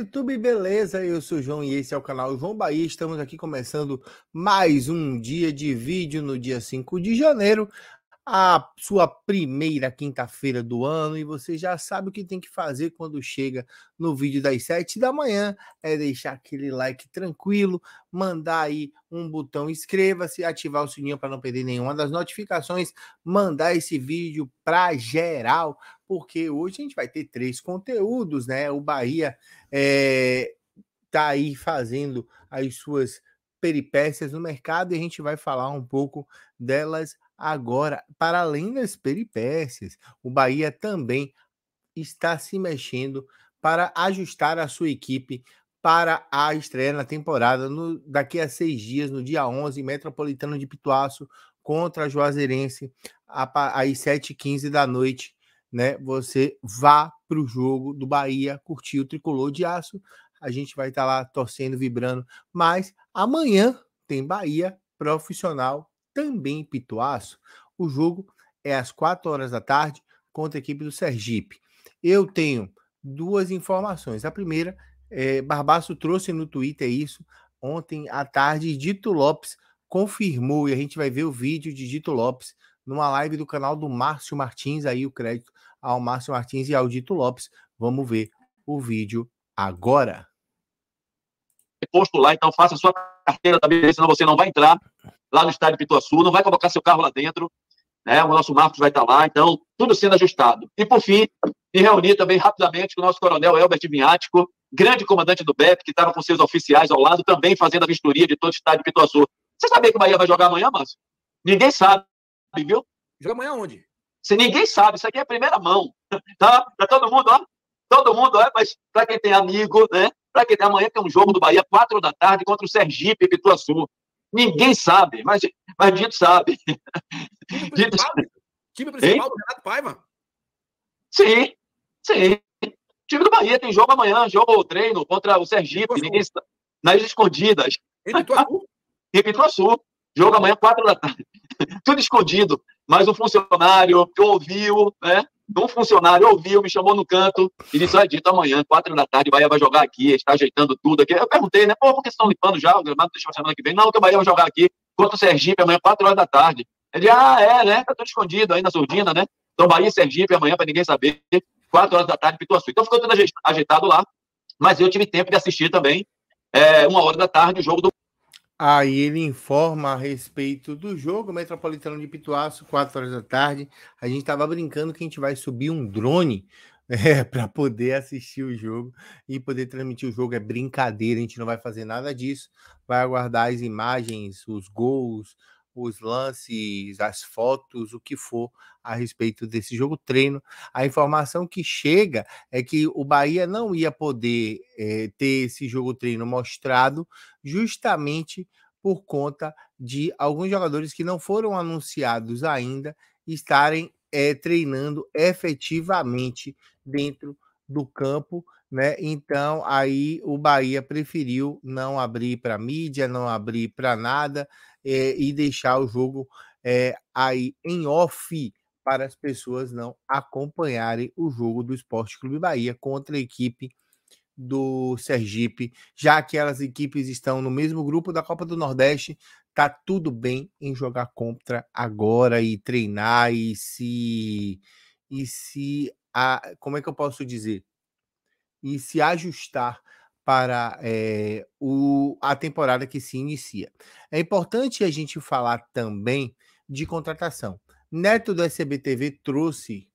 YouTube, beleza? Eu sou o João e esse é o canal João Bahia. Estamos aqui começando mais um dia de vídeo no dia 5 de janeiro a sua primeira quinta-feira do ano e você já sabe o que tem que fazer quando chega no vídeo das sete da manhã, é deixar aquele like tranquilo, mandar aí um botão inscreva-se, ativar o sininho para não perder nenhuma das notificações, mandar esse vídeo para geral, porque hoje a gente vai ter três conteúdos, né? O Bahia é, tá aí fazendo as suas peripécias no mercado e a gente vai falar um pouco delas Agora, para além das peripécias, o Bahia também está se mexendo para ajustar a sua equipe para a estreia na temporada, no, daqui a seis dias, no dia 11, Metropolitano de Pituaço contra a Juazeirense, às 7h15 da noite. Né, você vá para o jogo do Bahia, curtir o tricolor de aço. A gente vai estar tá lá torcendo, vibrando. Mas amanhã tem Bahia profissional também em Pituaço. O jogo é às 4 horas da tarde contra a equipe do Sergipe. Eu tenho duas informações. A primeira, é, Barbaço trouxe no Twitter isso ontem à tarde. Dito Lopes confirmou, e a gente vai ver o vídeo de Dito Lopes numa live do canal do Márcio Martins. Aí o crédito ao Márcio Martins e ao Dito Lopes. Vamos ver o vídeo agora. Postular, então faça a sua carteira também, senão você não vai entrar lá no estádio Pituaçu, não vai colocar seu carro lá dentro, né? O nosso Marcos vai estar tá lá, então tudo sendo ajustado. E por fim, me reuni também rapidamente com o nosso coronel Elbert Vinhático, grande comandante do BEP, que estava com seus oficiais ao lado, também fazendo a vistoria de todo o estádio Pituaçu. Você sabia que o Bahia vai jogar amanhã, Márcio? Ninguém sabe, viu? Joga amanhã onde? Se ninguém sabe, isso aqui é a primeira mão, tá? Para todo mundo, ó. Todo mundo, ó, mas para quem tem amigo, né? Para quem tem amanhã tem um jogo do Bahia, quatro da tarde, contra o Sergipe Pituaçu. Ninguém sabe, mas, mas Dito sabe. Time principal, Dito... time principal do Renato Paiva? Sim, sim. O time do Bahia tem jogo amanhã, jogo treino contra o Sergipe, ninguém Nas escondidas. Em Pituaçu? em Pituaçu. Jogo amanhã, quatro da tarde. Tudo escondido. Mas um funcionário ouviu, né? um funcionário ouviu, me chamou no canto e disse: Olha, dito amanhã, quatro da tarde, Bahia vai jogar aqui, está ajeitando tudo aqui. Eu perguntei, né? Pô, por que vocês estão limpando já o gramado? Deixa semana que vem. Não, que o Bahia vai jogar aqui contra o Sergipe amanhã, quatro horas da tarde. Ele, ah, é, né? Tá tudo escondido aí na surdina, né? Então, Bahia e Sergipe amanhã, para ninguém saber, quatro horas da tarde, Pituaçu. Assim. Então, ficou tudo ajeitado lá. Mas eu tive tempo de assistir também, é, uma hora da tarde, o jogo do Aí ele informa a respeito do jogo Metropolitano de Pituaço, 4 horas da tarde. A gente estava brincando que a gente vai subir um drone é, para poder assistir o jogo e poder transmitir o jogo. É brincadeira, a gente não vai fazer nada disso. Vai aguardar as imagens, os gols, os lances, as fotos, o que for a respeito desse jogo treino. A informação que chega é que o Bahia não ia poder é, ter esse jogo treino mostrado justamente por conta de alguns jogadores que não foram anunciados ainda estarem é, treinando efetivamente dentro do campo, né? Então aí o Bahia preferiu não abrir para mídia, não abrir para nada é, e deixar o jogo é, aí em off para as pessoas não acompanharem o jogo do Esporte Clube Bahia contra a equipe do Sergipe, já que elas equipes estão no mesmo grupo da Copa do Nordeste, tá tudo bem em jogar contra agora e treinar e se e se a, como é que eu posso dizer? E se ajustar para é, o, a temporada que se inicia. É importante a gente falar também de contratação. Neto do SBTV trouxe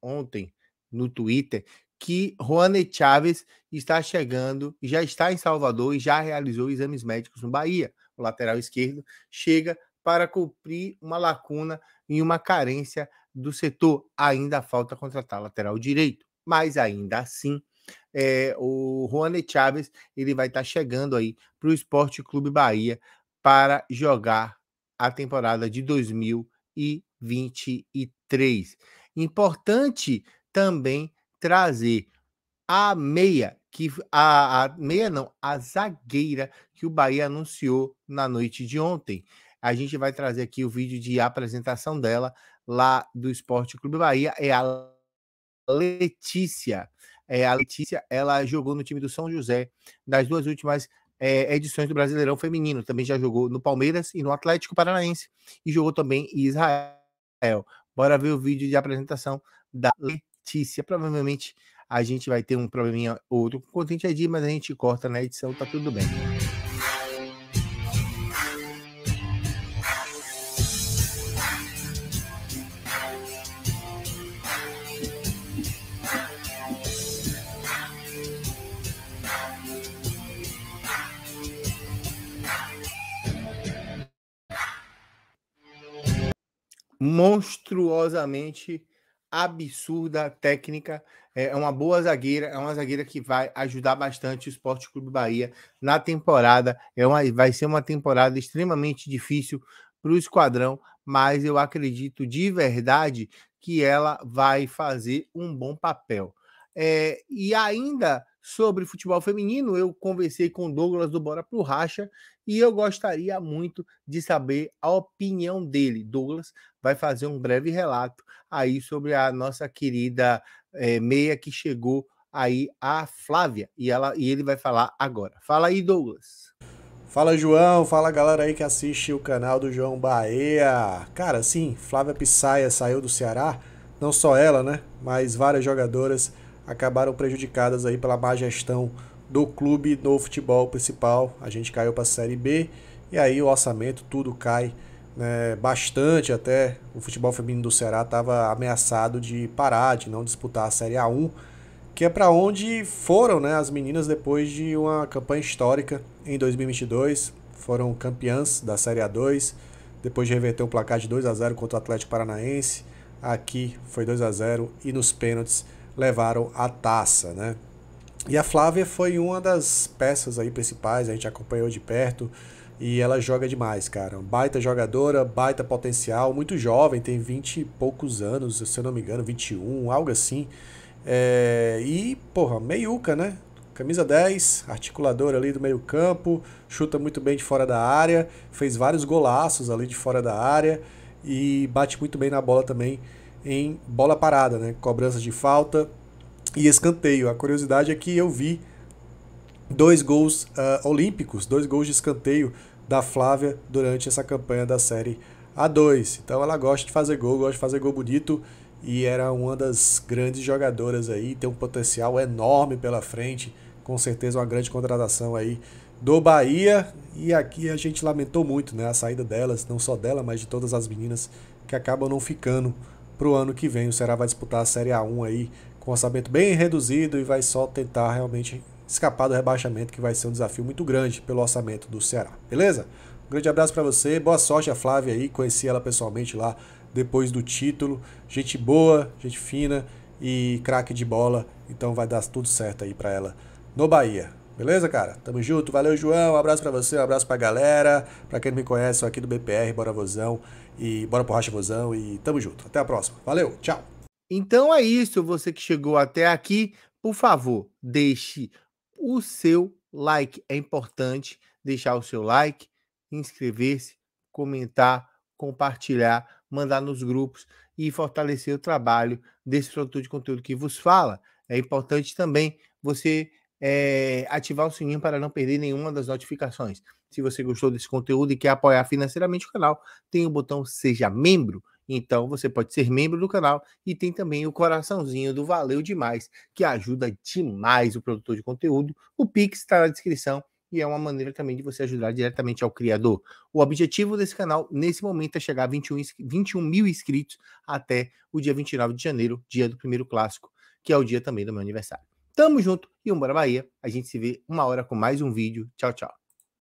ontem no Twitter que Juane Chaves está chegando, já está em Salvador e já realizou exames médicos no Bahia. O lateral esquerdo chega para cumprir uma lacuna e uma carência do setor. Ainda falta contratar lateral direito, mas ainda assim é, o Juane Chaves ele vai estar tá chegando aí para o Esporte Clube Bahia para jogar a temporada de 2023. Importante também trazer a meia que a, a, meia não, a zagueira que o Bahia anunciou na noite de ontem. A gente vai trazer aqui o vídeo de apresentação dela lá do Esporte Clube Bahia é a Letícia é, a Letícia, ela jogou no time do São José das duas últimas é, edições do Brasileirão Feminino. Também já jogou no Palmeiras e no Atlético Paranaense. E jogou também em Israel. Bora ver o vídeo de apresentação da Letícia. Provavelmente a gente vai ter um probleminha ou outro com o Contente ID, mas a gente corta na edição, tá tudo bem. monstruosamente absurda técnica. É, é uma boa zagueira, é uma zagueira que vai ajudar bastante o Esporte Clube Bahia na temporada. É uma, vai ser uma temporada extremamente difícil para o esquadrão, mas eu acredito de verdade que ela vai fazer um bom papel. É, e ainda sobre futebol feminino, eu conversei com Douglas do Bora Pro Racha e eu gostaria muito de saber a opinião dele. Douglas vai fazer um breve relato aí sobre a nossa querida é, meia que chegou aí a Flávia e ela e ele vai falar agora. Fala aí, Douglas. Fala João, fala galera aí que assiste o canal do João Bahia. Cara, sim, Flávia Pissaia saiu do Ceará, não só ela, né? Mas várias jogadoras acabaram prejudicadas aí pela má gestão do clube no futebol principal. A gente caiu para a Série B e aí o orçamento tudo cai né, bastante até. O futebol feminino do Ceará estava ameaçado de parar, de não disputar a Série A1, que é para onde foram né, as meninas depois de uma campanha histórica em 2022. Foram campeãs da Série A2, depois de reverter um placar de 2 a 0 contra o Atlético Paranaense. Aqui foi 2 a 0 e nos pênaltis levaram a taça, né? E a Flávia foi uma das peças aí principais, a gente acompanhou de perto e ela joga demais, cara. Baita jogadora, baita potencial, muito jovem, tem 20 e poucos anos, se eu não me engano, 21, algo assim. É, e, porra, meiuca, né? Camisa 10, articulador ali do meio-campo, chuta muito bem de fora da área, fez vários golaços ali de fora da área e bate muito bem na bola também em bola parada, né? Cobrança de falta e escanteio. A curiosidade é que eu vi dois gols uh, olímpicos, dois gols de escanteio da Flávia durante essa campanha da Série A2. Então ela gosta de fazer gol, gosta de fazer gol bonito e era uma das grandes jogadoras aí, tem um potencial enorme pela frente, com certeza uma grande contratação aí do Bahia. E aqui a gente lamentou muito né, a saída delas, não só dela, mas de todas as meninas que acabam não ficando para o ano que vem. O Ceará vai disputar a Série A1 aí com orçamento bem reduzido e vai só tentar realmente escapar do rebaixamento, que vai ser um desafio muito grande pelo orçamento do Ceará. Beleza? Um grande abraço para você, boa sorte a Flávia aí, conheci ela pessoalmente lá depois do título. Gente boa, gente fina e craque de bola, então vai dar tudo certo aí para ela no Bahia. Beleza, cara? Tamo junto. Valeu, João. Um abraço para você, um abraço pra galera. Pra quem não me conhece, eu aqui do BPR, Bora Vozão e Bora Porracha Vozão e tamo junto. Até a próxima. Valeu, tchau. Então é isso, você que chegou até aqui, por favor, deixe o seu like. É importante deixar o seu like, inscrever-se, comentar, compartilhar, mandar nos grupos e fortalecer o trabalho desse produtor de conteúdo que vos fala. É importante também você é, ativar o sininho para não perder nenhuma das notificações. Se você gostou desse conteúdo e quer apoiar financeiramente o canal, tem o botão Seja Membro. Então você pode ser membro do canal e tem também o coraçãozinho do Valeu Demais, que ajuda demais o produtor de conteúdo. O Pix está na descrição e é uma maneira também de você ajudar diretamente ao criador. O objetivo desse canal, nesse momento, é chegar a 21, 21 mil inscritos até o dia 29 de janeiro, dia do primeiro clássico, que é o dia também do meu aniversário. Tamo junto e um bora Bahia. A gente se vê uma hora com mais um vídeo. Tchau, tchau.